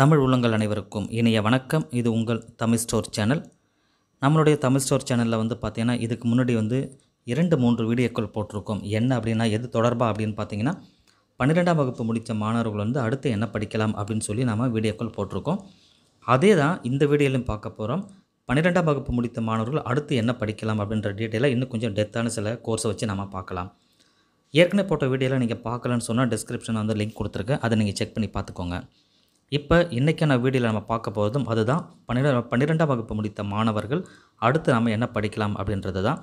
தமிழ் உள்ளங்கள் அனைவருக்கும் இனிய வணக்கம் இது உங்கள் தமிழ் ஸ்டோர் சேனல் நம்மளுடைய தமிழ் ஸ்டோர் சேனலில் வந்து பார்த்திங்கன்னா இதுக்கு முன்னாடி வந்து இரண்டு மூன்று வீடியோக்கள் போட்டிருக்கோம் என்ன அப்படின்னா எது தொடர்பாக அப்படின்னு பார்த்தீங்கன்னா பன்னிரெண்டாம் வகுப்பு முடித்த மாணவர்கள் வந்து அடுத்து என்ன படிக்கலாம் அப்படின்னு சொல்லி நாம் வீடியோக்கள் போட்டிருக்கோம் அதே தான் இந்த வீடியோலையும் பார்க்க போகிறோம் பன்னிரெண்டாம் வகுப்பு முடித்த மாணவர்கள் அடுத்து என்ன படிக்கலாம் அப்படின்ற டீட்டெயிலாக இன்னும் கொஞ்சம் டெத்தான சில கோர்ஸை வச்சு நம்ம பார்க்கலாம் ஏற்கனவே போட்ட வீடியோவில் நீங்கள் பார்க்கலன்னு சொன்னால் டிஸ்கிரிப்ஷனில் வந்து லிங்க் கொடுத்துருக்கேன் அதை நீங்கள் செக் பண்ணி பார்த்துக்கோங்க இப்போ இன்றைக்கான வீடியோவில் நம்ம பார்க்க போகிறதும் அதுதான் பன்னிரெண்டு பன்னிரெண்டாம் வகுப்பு முடித்த மாணவர்கள் அடுத்து நம்ம என்ன படிக்கலாம் அப்படின்றது தான்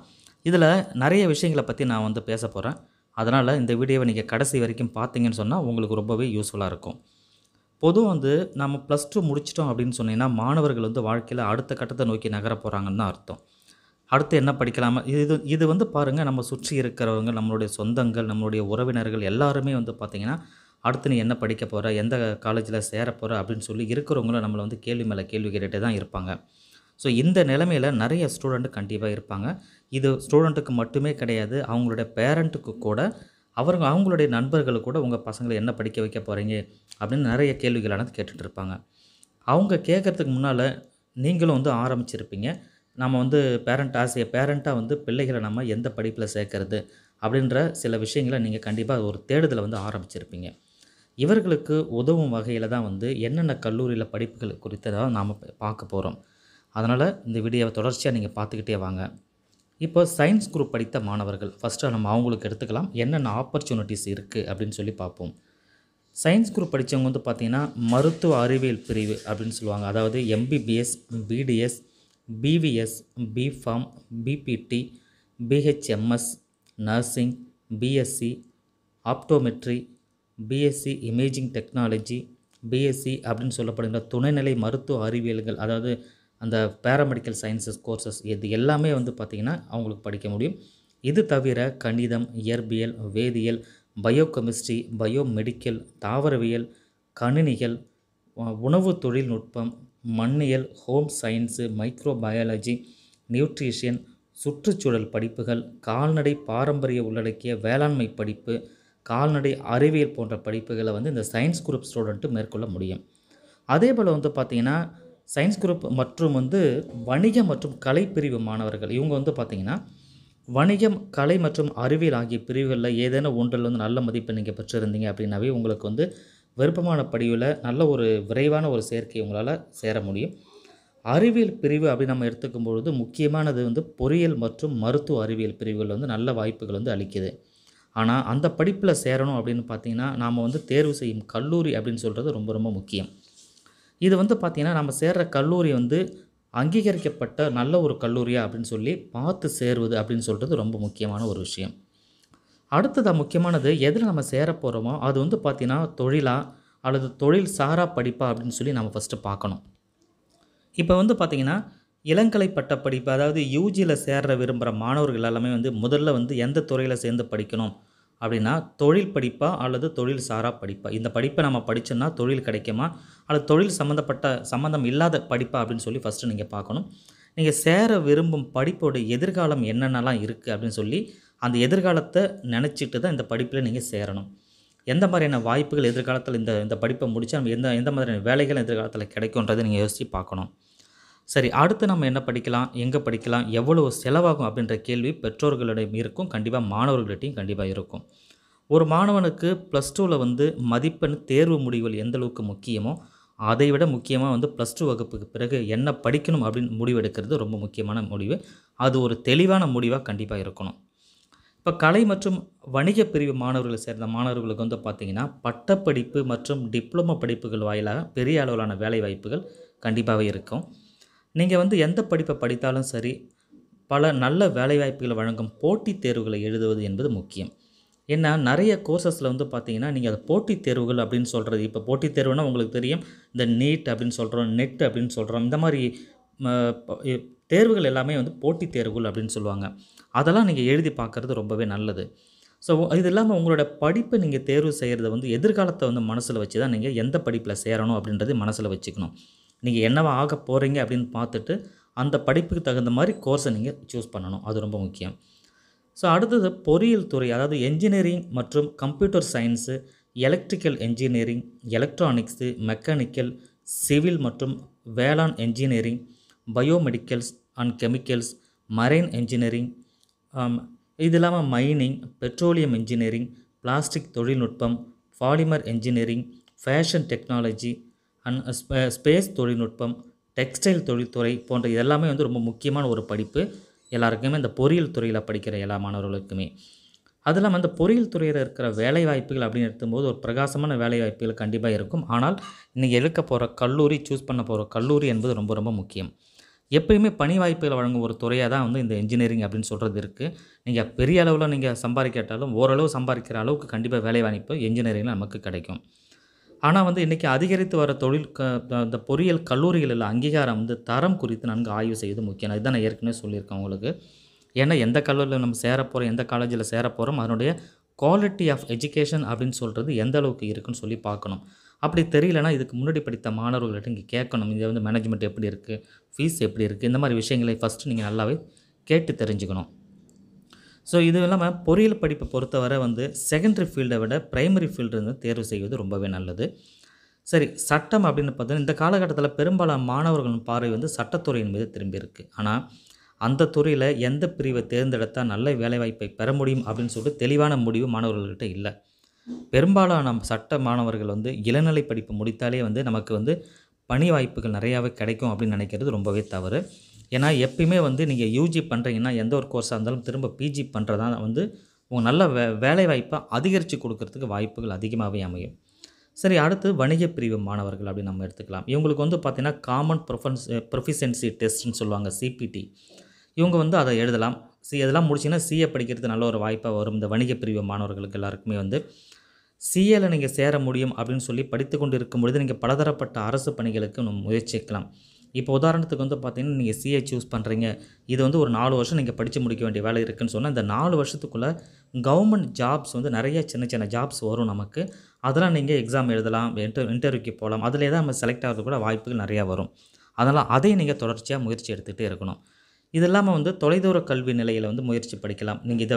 இதில் நிறைய விஷயங்களை பற்றி நான் வந்து பேச போகிறேன் அதனால் இந்த வீடியோவை நீங்கள் கடைசி வரைக்கும் பார்த்தீங்கன்னு சொன்னால் உங்களுக்கு ரொம்பவே யூஸ்ஃபுல்லாக இருக்கும் பொதுவாக வந்து நம்ம ப்ளஸ் டூ முடிச்சிட்டோம் அப்படின்னு சொன்னீங்கன்னா மாணவர்கள் வந்து வாழ்க்கையில் அடுத்த கட்டத்தை நோக்கி நகர போகிறாங்கன்னு தான் அர்த்தம் அடுத்து என்ன படிக்கலாமா இது இது வந்து பாருங்கள் நம்ம சுற்றி இருக்கிறவங்க நம்மளுடைய சொந்தங்கள் நம்மளுடைய உறவினர்கள் எல்லாருமே வந்து பார்த்திங்கன்னா அடுத்து நீ என்ன படிக்க போகிற எந்த காலேஜில் சேர போகிற அப்படின்னு சொல்லி இருக்கிறவங்களும் நம்மளை வந்து கேள்வி மேலே கேள்வி கேட்டுகிட்டே தான் இருப்பாங்க ஸோ இந்த நிலமையில் நிறைய ஸ்டூடெண்ட்டு கண்டிப்பாக இருப்பாங்க இது ஸ்டூடெண்ட்டுக்கு மட்டுமே கிடையாது அவங்களுடைய பேரண்ட்டுக்கு கூட அவங்க அவங்களுடைய நண்பர்கள் கூட உங்கள் பசங்களை என்ன படிக்க வைக்க போகிறீங்க அப்படின்னு நிறைய கேள்விகளானது கேட்டுட்டு இருப்பாங்க அவங்க கேட்குறதுக்கு முன்னால் நீங்களும் வந்து ஆரம்பிச்சிருப்பீங்க நம்ம வந்து பேரண்ட் ஆசையை பேரண்ட்டாக வந்து பிள்ளைகளை நம்ம எந்த படிப்பில் சேர்க்கறது அப்படின்ற சில விஷயங்களை நீங்கள் கண்டிப்பாக ஒரு தேடுதலை வந்து ஆரம்பிச்சிருப்பீங்க இவர்களுக்கு உதவும் வகையில் தான் வந்து என்னென்ன கல்லூரியில் படிப்புகள் குறித்து தான் நாம் பார்க்க போகிறோம் அதனால் இந்த வீடியோவை தொடர்ச்சியாக நீங்கள் பார்த்துக்கிட்டே வாங்க இப்போ சயின்ஸ் குரூப் படித்த மாணவர்கள் ஃபஸ்ட்டு நம்ம அவங்களுக்கு எடுத்துக்கலாம் என்னென்ன ஆப்பர்ச்சுனிட்டிஸ் இருக்குது அப்படின்னு சொல்லி பார்ப்போம் சயின்ஸ் குரூப் படித்தவங்க வந்து பார்த்திங்கன்னா மருத்துவ அறிவியல் பிரிவு அப்படின்னு சொல்லுவாங்க அதாவது MBBS BDS BVS B Pharm BPT BHMS nursing BSc optometry BSc imaging technology BSc அப்படின்னு சொல்லப்படுகின்ற துணைநிலை மருத்துவ அறிவியல்கள் அதாவது அந்த பேராமெடிக்கல் சயின்சஸ் கோர்சஸ் இது எல்லாமே வந்து பார்த்திங்கன்னா அவங்களுக்கு படிக்க முடியும் இது தவிர கணிதம் இயற்பியல் வேதியியல் பயோகெமிஸ்ட்ரி பயோமெடிக்கல் தாவரவியல் கணினிகள் உணவு தொழில்நுட்பம் மண்ணியல் ஹோம் சயின்ஸு மைக்ரோபயாலஜி நியூட்ரிஷன் சுற்றுச்சூழல் படிப்புகள் கால்நடை பாரம்பரிய உள்ளடக்கிய வேளாண்மை படிப்பு கால்நடை அறிவியல் போன்ற படிப்புகளை வந்து இந்த சயின்ஸ் குரூப் ஸ்டூடெண்ட்டு மேற்கொள்ள முடியும் அதே போல் வந்து பார்த்திங்கன்னா சயின்ஸ் குரூப் மற்றும் வந்து வணிகம் மற்றும் கலை பிரிவு மாணவர்கள் இவங்க வந்து பார்த்திங்கன்னா வணிகம் கலை மற்றும் அறிவியல் ஆகிய பிரிவுகளில் ஏதேனும் ஒன்றில் வந்து நல்ல மதிப்பெண் நீங்கள் பெற்றிருந்தீங்க அப்படின்னாவே உங்களுக்கு வந்து விருப்பமான படிவில் நல்ல ஒரு விரைவான ஒரு சேர்க்கை உங்களால் சேர முடியும் அறிவியல் பிரிவு அப்படி நம்ம எடுத்துக்கும் பொழுது முக்கியமானது வந்து பொறியியல் மற்றும் மருத்துவ அறிவியல் பிரிவுகள் வந்து நல்ல வாய்ப்புகள் வந்து அளிக்குது ஆனால் அந்த படிப்பில் சேரணும் அப்படின்னு பார்த்தீங்கன்னா நாம் வந்து தேர்வு செய்யும் கல்லூரி அப்படின்னு சொல்கிறது ரொம்ப ரொம்ப முக்கியம் இது வந்து பார்த்திங்கன்னா நம்ம சேர்கிற கல்லூரி வந்து அங்கீகரிக்கப்பட்ட நல்ல ஒரு கல்லூரியா அப்படின்னு சொல்லி பார்த்து சேருவது அப்படின்னு சொல்கிறது ரொம்ப முக்கியமான ஒரு விஷயம் அடுத்ததாக முக்கியமானது எதில் நம்ம சேர போகிறோமோ அது வந்து பார்த்திங்கன்னா தொழிலா அல்லது தொழில் சாரா படிப்பா அப்படின்னு சொல்லி நம்ம ஃபஸ்ட்டு பார்க்கணும் இப்போ வந்து பார்த்திங்கன்னா இளங்கலை பட்டப்படிப்பு அதாவது யூஜியில் சேர விரும்புகிற மாணவர்கள் எல்லாமே வந்து முதல்ல வந்து எந்த துறையில் சேர்ந்து படிக்கணும் அப்படின்னா தொழில் படிப்பா அல்லது தொழில் சாரா படிப்பா இந்த படிப்பை நம்ம படித்தோம்னா தொழில் கிடைக்குமா அல்லது தொழில் சம்மந்தப்பட்ட சம்மந்தம் இல்லாத படிப்பா அப்படின்னு சொல்லி ஃபஸ்ட்டு நீங்கள் பார்க்கணும் நீங்கள் சேர விரும்பும் படிப்போட எதிர்காலம் என்னென்னலாம் இருக்குது அப்படின்னு சொல்லி அந்த எதிர்காலத்தை நினச்சிட்டு தான் இந்த படிப்பில் நீங்கள் சேரணும் எந்த மாதிரியான வாய்ப்புகள் எதிர்காலத்தில் இந்த இந்த படிப்பை முடித்தா நம்ம எந்த எந்த மாதிரியான வேலைகள் எதிர்காலத்தில் கிடைக்கும்ன்றதை நீங்கள் யோசித்து பார்க்கணும் சரி அடுத்து நம்ம என்ன படிக்கலாம் எங்கே படிக்கலாம் எவ்வளோ செலவாகும் அப்படின்ற கேள்வி பெற்றோர்களிடம் இருக்கும் கண்டிப்பாக மாணவர்களிடையும் கண்டிப்பாக இருக்கும் ஒரு மாணவனுக்கு ப்ளஸ் டூவில் வந்து மதிப்பெண் தேர்வு முடிவுகள் எந்த அளவுக்கு முக்கியமோ அதை விட முக்கியமாக வந்து ப்ளஸ் டூ வகுப்புக்கு பிறகு என்ன படிக்கணும் அப்படின்னு முடிவெடுக்கிறது ரொம்ப முக்கியமான முடிவு அது ஒரு தெளிவான முடிவாக கண்டிப்பாக இருக்கணும் இப்போ கலை மற்றும் வணிக பிரிவு மாணவர்களை சேர்ந்த மாணவர்களுக்கு வந்து பார்த்திங்கன்னா பட்டப்படிப்பு மற்றும் டிப்ளமோ படிப்புகள் வாயிலாக பெரிய அளவிலான வேலை வாய்ப்புகள் கண்டிப்பாகவே இருக்கும் நீங்கள் வந்து எந்த படிப்பை படித்தாலும் சரி பல நல்ல வேலைவாய்ப்புகளை வழங்கும் போட்டித் தேர்வுகளை எழுதுவது என்பது முக்கியம் ஏன்னா நிறைய கோர்சஸில் வந்து பார்த்தீங்கன்னா நீங்கள் அது போட்டித் தேர்வுகள் அப்படின்னு சொல்கிறது இப்போ போட்டித் தேர்வுனால் உங்களுக்கு தெரியும் இந்த நீட் அப்படின்னு சொல்கிறோம் நெட் அப்படின்னு சொல்கிறோம் இந்த மாதிரி தேர்வுகள் எல்லாமே வந்து போட்டித் தேர்வுகள் அப்படின்னு சொல்லுவாங்க அதெல்லாம் நீங்கள் எழுதி பார்க்குறது ரொம்பவே நல்லது ஸோ இது இல்லாமல் உங்களோட படிப்பை நீங்கள் தேர்வு செய்கிறத வந்து எதிர்காலத்தை வந்து மனசில் வச்சு தான் நீங்கள் எந்த படிப்பில் சேரணும் அப்படின்றது மனசில் வச்சுக்கணும் நீங்கள் என்னவா ஆக போகிறீங்க அப்படின்னு பார்த்துட்டு அந்த படிப்புக்கு தகுந்த மாதிரி கோர்ஸை நீங்கள் சூஸ் பண்ணணும் அது ரொம்ப முக்கியம் ஸோ அடுத்தது பொறியியல் துறை அதாவது என்ஜினியரிங் மற்றும் computer science electrical engineering electronics mechanical civil மற்றும் வேளாண் engineering biomedicals and chemicals marine engineering இது இல்லாமல் மைனிங் பெட்ரோலியம் என்ஜினியரிங் பிளாஸ்டிக் தொழில்நுட்பம் polymer engineering fashion technology and space தொழில்நுட்பம் டெக்ஸ்டைல் தொழில்துறை போன்ற இதெல்லாமே வந்து ரொம்ப முக்கியமான ஒரு படிப்பு எல்லாருக்குமே இந்த பொறியியல் துறையில் படிக்கிற எல்லா மாணவர்களுக்குமே அது இல்லாமல் அந்த பொறியியல் துறையில் இருக்கிற வேலை வாய்ப்புகள் அப்படின்னு எடுத்தும்போது ஒரு பிரகாசமான வேலை வாய்ப்புகள் கண்டிப்பாக இருக்கும் ஆனால் இன்றைக்கி எடுக்க போகிற கல்லூரி சூஸ் பண்ண போகிற கல்லூரி என்பது ரொம்ப ரொம்ப முக்கியம் எப்பயுமே பணி வாய்ப்புகளை வழங்கும் ஒரு துறையாக தான் வந்து இந்த இன்ஜினியரிங் அப்படின்னு சொல்கிறது இருக்குது நீங்கள் பெரிய அளவில் நீங்கள் சம்பாதிக்கட்டாலும் ஓரளவு சம்பாதிக்கிற அளவுக்கு கண்டிப்பாக வேலை வாய்ப்பு இன்ஜினியரிங்கில் நமக்கு கிடைக்கும் ஆனால் வந்து இன்றைக்கி அதிகரித்து வர தொழில் க இந்த பொறியியல் கல்லூரிகளில் அங்கீகாரம் வந்து தரம் குறித்து நன்கு ஆய்வு செய்வது முக்கியம் இதுதான் நான் ஏற்கனவே சொல்லியிருக்கேன் உங்களுக்கு ஏன்னா எந்த கல்லூரியில் நம்ம சேர போகிறோம் எந்த காலேஜில் சேர போகிறோம் அதனுடைய குவாலிட்டி ஆஃப் எஜுகேஷன் அப்படின்னு சொல்கிறது எந்த அளவுக்கு இருக்குன்னு சொல்லி பார்க்கணும் அப்படி தெரியலனா இதுக்கு முன்னாடி படித்த மாணவர்கள்ட்ட இங்கே கேட்கணும் இங்கே வந்து மேனேஜ்மெண்ட் எப்படி இருக்குது ஃபீஸ் எப்படி இருக்குது இந்த மாதிரி விஷயங்களை ஃபஸ்ட்டு நீங்கள் நல்லாவே கேட்டு தெரிஞ்சுக்கணும் ஸோ இது இல்லாமல் பொறியியல் படிப்பை பொறுத்தவரை வந்து செகண்டரி ஃபீல்டை விட ப்ரைமரி ஃபீல்டு வந்து தேர்வு செய்வது ரொம்பவே நல்லது சரி சட்டம் அப்படின்னு பார்த்தோன்னா இந்த காலகட்டத்தில் பெரும்பாலான மாணவர்களின் பார்வை வந்து சட்டத்துறையின் மீது திரும்பி இருக்குது ஆனால் அந்த துறையில் எந்த பிரிவை தேர்ந்தெடுத்தால் நல்ல வேலைவாய்ப்பை பெற முடியும் அப்படின்னு சொல்லிட்டு தெளிவான முடிவு மாணவர்கள்கிட்ட இல்லை பெரும்பாலான சட்ட மாணவர்கள் வந்து இளநிலை படிப்பு முடித்தாலே வந்து நமக்கு வந்து பணி வாய்ப்புகள் நிறையாவே கிடைக்கும் அப்படின்னு நினைக்கிறது ரொம்பவே தவறு ஏன்னா எப்பயுமே வந்து நீங்கள் யூஜி பண்ணுறீங்கன்னா எந்த ஒரு கோர்ஸாக இருந்தாலும் திரும்ப பிஜி பண்ணுறதா வந்து உங்கள் நல்ல வே வேலை வாய்ப்பை அதிகரித்து கொடுக்கறதுக்கு வாய்ப்புகள் அதிகமாகவே அமையும் சரி அடுத்து வணிக பிரிவு மாணவர்கள் அப்படின்னு நம்ம எடுத்துக்கலாம் இவங்களுக்கு வந்து பார்த்திங்கன்னா காமன் ப்ரொஃபன்ஸ் ப்ரொஃபிஷியன்சி டெஸ்ட்னு சொல்லுவாங்க சிபிடி இவங்க வந்து அதை எழுதலாம் சி இதெல்லாம் முடிச்சிங்கன்னா சிஏ படிக்கிறது நல்ல ஒரு வாய்ப்பாக வரும் இந்த வணிக பிரிவு மாணவர்களுக்கு எல்லாருக்குமே வந்து சிஏல நீங்கள் சேர முடியும் அப்படின்னு சொல்லி படித்து கொண்டு இருக்கும் பொழுது நீங்கள் பலதரப்பட்ட அரசு பணிகளுக்கு முயற்சிக்கலாம் இப்போ உதாரணத்துக்கு வந்து பார்த்தீங்கன்னா நீங்கள் சிஏ சூஸ் பண்ணுறீங்க இது வந்து ஒரு நாலு வருஷம் நீங்கள் படித்து முடிக்க வேண்டிய வேலை இருக்குதுன்னு சொன்னால் இந்த நாலு வருஷத்துக்குள்ளே கவர்மெண்ட் ஜாப்ஸ் வந்து நிறைய சின்ன சின்ன ஜாப்ஸ் வரும் நமக்கு அதெல்லாம் நீங்கள் எக்ஸாம் எழுதலாம் இன்டர் இன்டர்வியூக்கு போகலாம் அதிலே தான் நம்ம செலக்ட் ஆகிறது கூட வாய்ப்புகள் நிறையா வரும் அதனால் அதையும் நீங்கள் தொடர்ச்சியாக முயற்சி எடுத்துகிட்டே இருக்கணும் இது இல்லாமல் வந்து தொலைதூர கல்வி நிலையில் வந்து முயற்சி படிக்கலாம் நீங்கள் இதை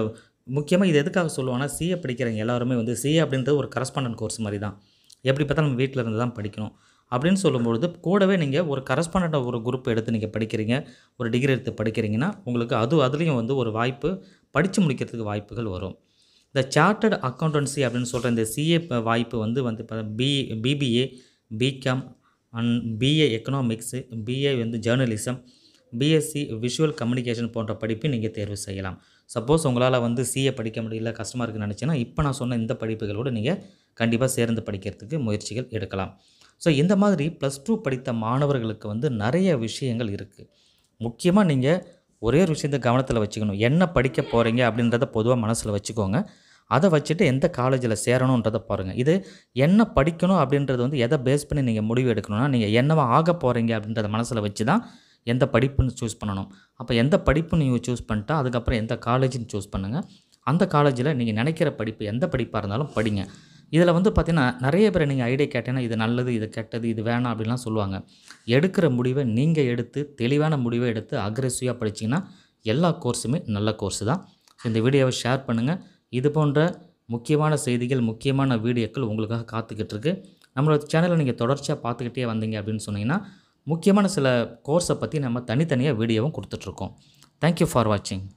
முக்கியமாக இது எதுக்காக சொல்லுவோன்னா சிஏ படிக்கிறவங்க எல்லாருமே வந்து சிஏ அப்படின்றது ஒரு கரஸ்பாண்டன்ட் கோர்ஸ் மாதிரி தான் எப்படி பார்த்தாலும் நம்ம வீட்டில் இருந்து தான் படிக்கணும் அப்படின்னு சொல்லும்பொழுது கூடவே நீங்கள் ஒரு கரஸ்பாண்டட் ஒரு குரூப் எடுத்து நீங்கள் படிக்கிறீங்க ஒரு டிகிரி எடுத்து படிக்கிறீங்கன்னா உங்களுக்கு அது அதுலேயும் வந்து ஒரு வாய்ப்பு படித்து முடிக்கிறதுக்கு வாய்ப்புகள் வரும் இந்த சார்ட்டர்ட் அக்கௌண்டன்சி அப்படின்னு சொல்கிற இந்த சிஏ வாய்ப்பு வந்து வந்து B BBA BCom and BA economics BA வந்து ஜேர்னலிசம் பிஎஸ்சி விஷுவல் கம்யூனிகேஷன் போன்ற படிப்பை நீங்கள் தேர்வு செய்யலாம் சப்போஸ் உங்களால் வந்து சிஏ படிக்க முடியல கஷ்டமாக இருக்குன்னு நினச்சின்னா இப்போ நான் சொன்ன இந்த படிப்புகளோடு நீங்கள் கண்டிப்பாக சேர்ந்து படிக்கிறதுக்கு முயற்சிகள் எடுக்கலாம் ஸோ இந்த மாதிரி ப்ளஸ் டூ படித்த மாணவர்களுக்கு வந்து நிறைய விஷயங்கள் இருக்குது முக்கியமாக நீங்கள் ஒரே ஒரு விஷயத்தை கவனத்தில் வச்சுக்கணும் என்ன படிக்க போகிறீங்க அப்படின்றத பொதுவாக மனசில் வச்சுக்கோங்க அதை வச்சுட்டு எந்த காலேஜில் சேரணுன்றதை பாருங்கள் இது என்ன படிக்கணும் அப்படின்றது வந்து எதை பேஸ் பண்ணி நீங்கள் முடிவு எடுக்கணும்னா நீங்கள் என்னவா ஆக போகிறீங்க அப்படின்றத மனசில் வச்சு தான் எந்த படிப்புன்னு சூஸ் பண்ணணும் அப்போ எந்த படிப்பு நீங்கள் சூஸ் பண்ணிட்டா அதுக்கப்புறம் எந்த காலேஜ்னு சூஸ் பண்ணுங்கள் அந்த காலேஜில் நீங்கள் நினைக்கிற படிப்பு எந்த படிப்பாக இருந்தாலும் படிங்க இதில் வந்து பார்த்திங்கன்னா நிறைய பேர் நீங்கள் ஐடியா கேட்டீங்கன்னா இது நல்லது இது கெட்டது இது வேணாம் அப்படின்லாம் சொல்லுவாங்க எடுக்கிற முடிவை நீங்கள் எடுத்து தெளிவான முடிவை எடுத்து அக்ரெசிவாக படிச்சிங்கன்னா எல்லா கோர்ஸுமே நல்ல கோர்ஸு தான் இந்த வீடியோவை ஷேர் பண்ணுங்கள் இது போன்ற முக்கியமான செய்திகள் முக்கியமான வீடியோக்கள் உங்களுக்காக காத்துக்கிட்டு இருக்கு நம்மளோட சேனலை நீங்கள் தொடர்ச்சியாக பார்த்துக்கிட்டே வந்தீங்க அப்படின்னு சொன்னீங்கன்னா முக்கியமான சில கோர்ஸை பற்றி நம்ம தனித்தனியாக வீடியோவும் கொடுத்துட்ருக்கோம் தேங்க்யூ ஃபார் வாட்சிங்